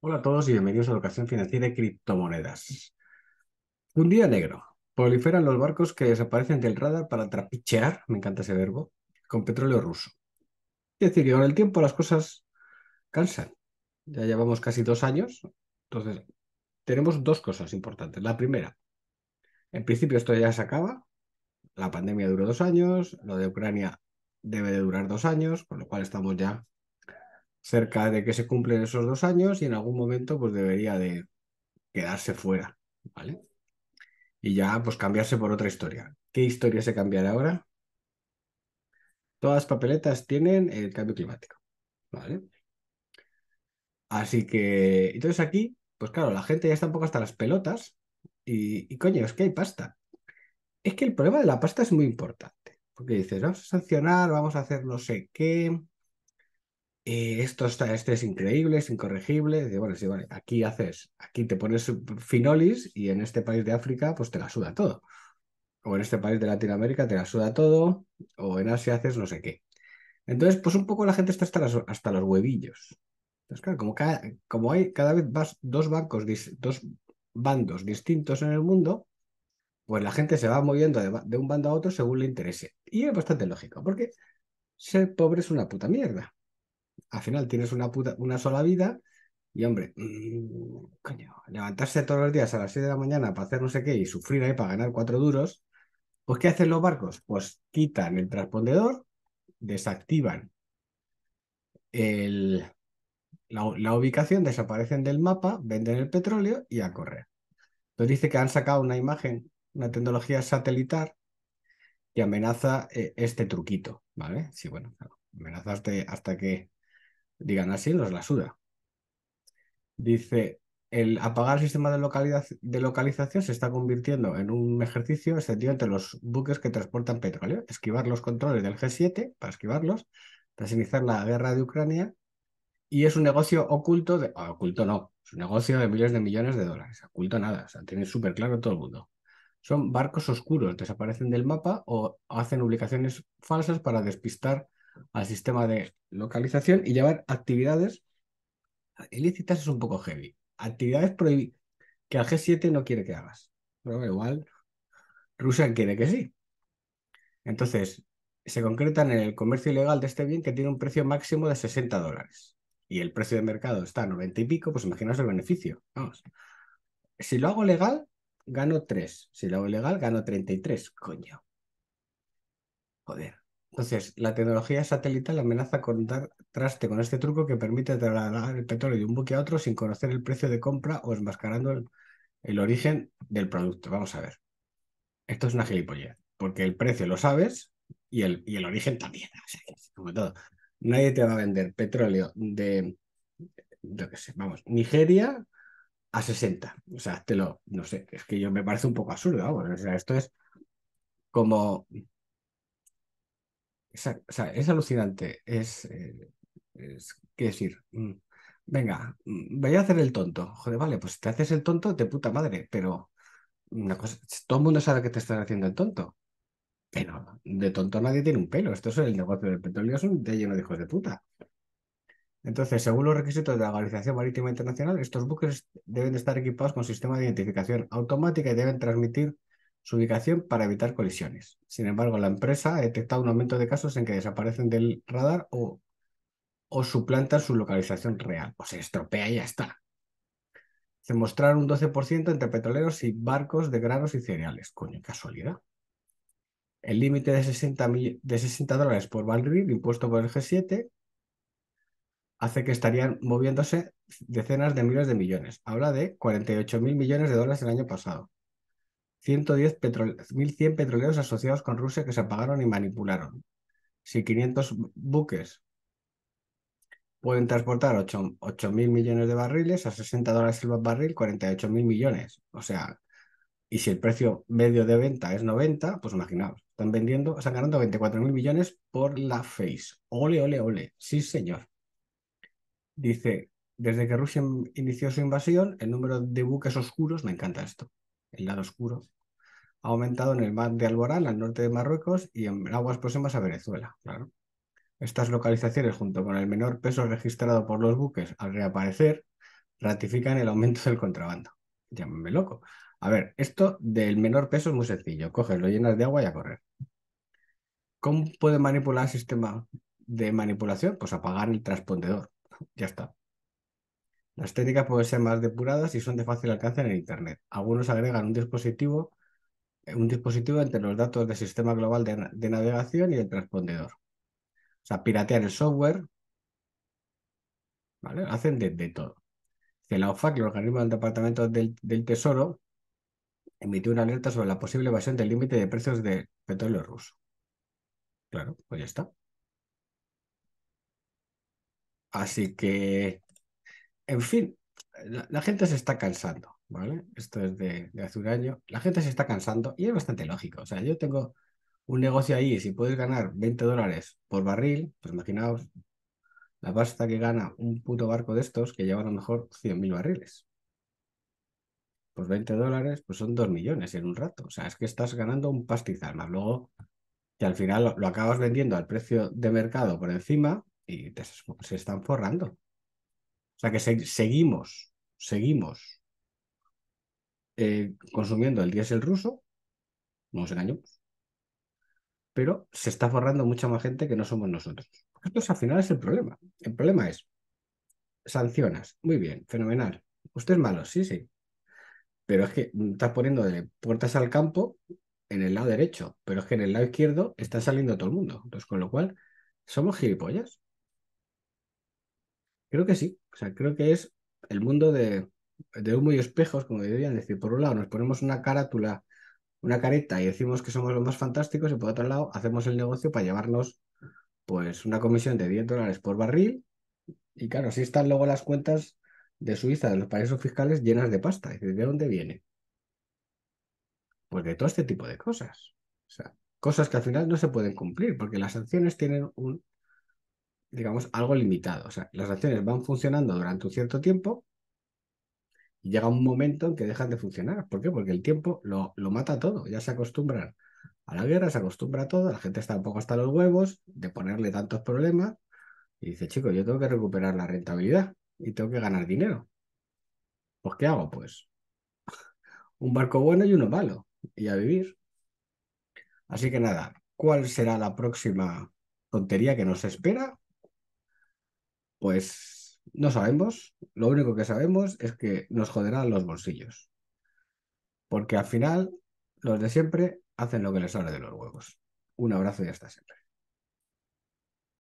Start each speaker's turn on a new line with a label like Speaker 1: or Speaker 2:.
Speaker 1: Hola a todos y bienvenidos a la ocasión Financiera y Criptomonedas. Un día negro. Proliferan los barcos que desaparecen del radar para trapichear, me encanta ese verbo, con petróleo ruso. Es decir, que con el tiempo las cosas cansan. Ya llevamos casi dos años. Entonces, tenemos dos cosas importantes. La primera, en principio esto ya se acaba. La pandemia duró dos años, lo de Ucrania debe de durar dos años, con lo cual estamos ya cerca de que se cumplen esos dos años y en algún momento pues debería de quedarse fuera, ¿vale? Y ya pues cambiarse por otra historia. ¿Qué historia se cambiará ahora? Todas las papeletas tienen el cambio climático, ¿vale? Así que, entonces aquí, pues claro, la gente ya está un poco hasta las pelotas y, y coño, es que hay pasta. Es que el problema de la pasta es muy importante, porque dices, vamos a sancionar, vamos a hacer no sé qué, eh, esto está, este es increíble, es incorregible. bueno, sí, vale, aquí haces, aquí te pones finolis y en este país de África, pues te la suda todo. O en este país de Latinoamérica te la suda todo, o en Asia haces no sé qué. Entonces, pues un poco la gente está hasta, los huevillos. como, hay cada vez más dos bancos, dos bandos distintos en el mundo, pues la gente se va moviendo de un bando a otro según le interese. Y es bastante lógico, porque ser pobre es una puta mierda al final tienes una, una sola vida y, hombre, mm, coño, levantarse todos los días a las 6 de la mañana para hacer no sé qué y sufrir ahí para ganar cuatro duros, pues ¿qué hacen los barcos? Pues quitan el transpondedor, desactivan la, ubicación, desaparecen del mapa, venden el petróleo y a correr. Entonces dice que han sacado una imagen, una tecnología satelitar que amenaza eh, este truquito, ¿vale? Sí, bueno, amenazaste hasta que digan así, nos la suda. Dice, el apagar el sistema de, de localización se está convirtiendo en un ejercicio extendido entre los buques que transportan petróleo, esquivar los controles del G7 para esquivarlos, tras iniciar la guerra de Ucrania, y es un negocio oculto, de, ah, oculto no, es un negocio de miles de millones de dólares, oculto nada, o tiene súper claro todo el mundo. Son barcos oscuros, desaparecen del mapa o hacen ubicaciones falsas para despistar al sistema de localización y llevar actividades ilícitas es un poco heavy. Actividades prohibidas que al G7 no quiere que hagas. Pero igual Rusia quiere que sí. Entonces, se concretan en el comercio ilegal de este bien que tiene un precio máximo de 60 dólares y el precio de mercado está a 90 y pico, pues imaginaos el beneficio. Vamos. Si lo hago legal, gano 3. Si lo hago legal gano 33. Coño. Joder. Entonces, la tecnología satelital amenaza con dar traste con este truco que permite trasladar el petróleo de un buque a otro sin conocer el precio de compra o enmascarando el, origen del producto. Vamos a ver. Esto es una gilipollez, porque el precio lo sabes y el, y el origen también, como todo. Nadie te va a vender petróleo de, yo que sé, vamos, Nigeria a 60. O sea, te lo, no sé, es que yo me parece un poco absurdo, O sea, esto es como es, o sea, es alucinante. Es, eh, es ¿qué decir, mm, venga, mm, voy a hacer el tonto. Joder, vale, pues te haces el tonto de puta madre, pero una cosa, todo el mundo sabe que te están haciendo el tonto. Pero de tonto nadie tiene un pelo. Esto es el negocio del petróleo, es de lleno de hijos de puta. Entonces, según los requisitos de la Organización Marítima Internacional, estos buques deben estar equipados con sistema de identificación automática y deben transmitir su ubicación para evitar colisiones. Sin embargo, la empresa ha detectado un aumento de casos en que desaparecen del radar o, o suplantan su localización real, o se estropea y ya está. Se mostraron un 12% entre petroleros y barcos de granos y cereales. Coño, casualidad. El límite de 60, de dólares por barril impuesto por el G7 hace que estarían moviéndose decenas de miles de millones. Habla de 48 mil millones de dólares el año pasado. 110 1.100 petroleros asociados con Rusia que se apagaron y manipularon. Si 500 buques pueden transportar 8.000 millones de barriles a 60 dólares el barril, 48.000 millones. O sea, y si el precio medio de venta es 90, pues imaginaos, están vendiendo, están ganando 24.000 millones por la Face. Ole, ole, ole. Sí, señor. Dice, desde que Rusia inició su invasión, el número de buques oscuros, me encanta esto, el lado oscuro, ha aumentado en el mar de Alborán, al norte de Marruecos, y en aguas próximas a Venezuela, claro. Estas localizaciones, junto con el menor peso registrado por los buques al reaparecer, ratifican el aumento del contrabando. Llámame loco. A ver, esto del menor peso es muy sencillo. Coges, lo llenas de agua y a correr. ¿Cómo puede manipular el sistema de manipulación? Pues apagar el transpondedor. Ya está. Las técnicas pueden ser más depuradas y son de fácil alcance en el Internet. Algunos agregan un dispositivo, eh, un dispositivo entre los datos del sistema global de, navegación y el transpondedor. O sea, piratean el software. ¿Vale? Hacen de, todo. Que la OFAC, el organismo del Departamento del, del Tesoro, emitió una alerta sobre la posible evasión del límite de precios de petróleo ruso. Claro, pues ya está. Así que en fin, la, gente se está cansando, ¿vale? Esto es de, hace un año. La gente se está cansando y es bastante lógico. O sea, yo tengo un negocio ahí y si puedes ganar 20 dólares por barril, pues imaginaos la pasta que gana un puto barco de estos que lleva a lo mejor 100.000 barriles. Pues 20 dólares, pues son 2 millones en un rato. O sea, es que estás ganando un pastizal, más luego que al final lo, acabas vendiendo al precio de mercado por encima y se están forrando. O sea que seguimos, seguimos eh, consumiendo el diésel ruso, no nos engañemos, pero se está forrando mucha más gente que no somos nosotros. Esto es, al final es el problema. El problema es, sancionas, muy bien, fenomenal. Usted es malo, sí, sí. Pero es que estás poniendo de puertas al campo en el lado derecho, pero es que en el lado izquierdo está saliendo todo el mundo. Entonces, con lo cual, somos gilipollas. Creo que sí, o sea, creo que es el mundo de, de humo y espejos, como dirían, decir, por un lado nos ponemos una carátula, una careta y decimos que somos los más fantásticos y por otro lado hacemos el negocio para llevarnos pues una comisión de 10 dólares por barril y claro, si están luego las cuentas de Suiza, de los paraísos fiscales llenas de pasta. decir, de dónde viene? Pues de todo este tipo de cosas. O sea, cosas que al final no se pueden cumplir porque las sanciones tienen un, digamos, algo limitado. O sea, las acciones van funcionando durante un cierto tiempo y llega un momento en que dejan de funcionar. ¿Por qué? Porque el tiempo lo, mata todo, ya se acostumbran a la guerra, se acostumbra a todo, la gente está un poco hasta los huevos de ponerle tantos problemas y dice, chico, yo tengo que recuperar la rentabilidad y tengo que ganar dinero. Pues, ¿qué hago? Pues un barco bueno y uno malo y a vivir. Así que nada, ¿cuál será la próxima tontería que nos espera? Pues no sabemos, lo único que sabemos es que nos joderán los bolsillos. Porque al final, los de siempre hacen lo que les sale de los huevos. Un abrazo y hasta siempre.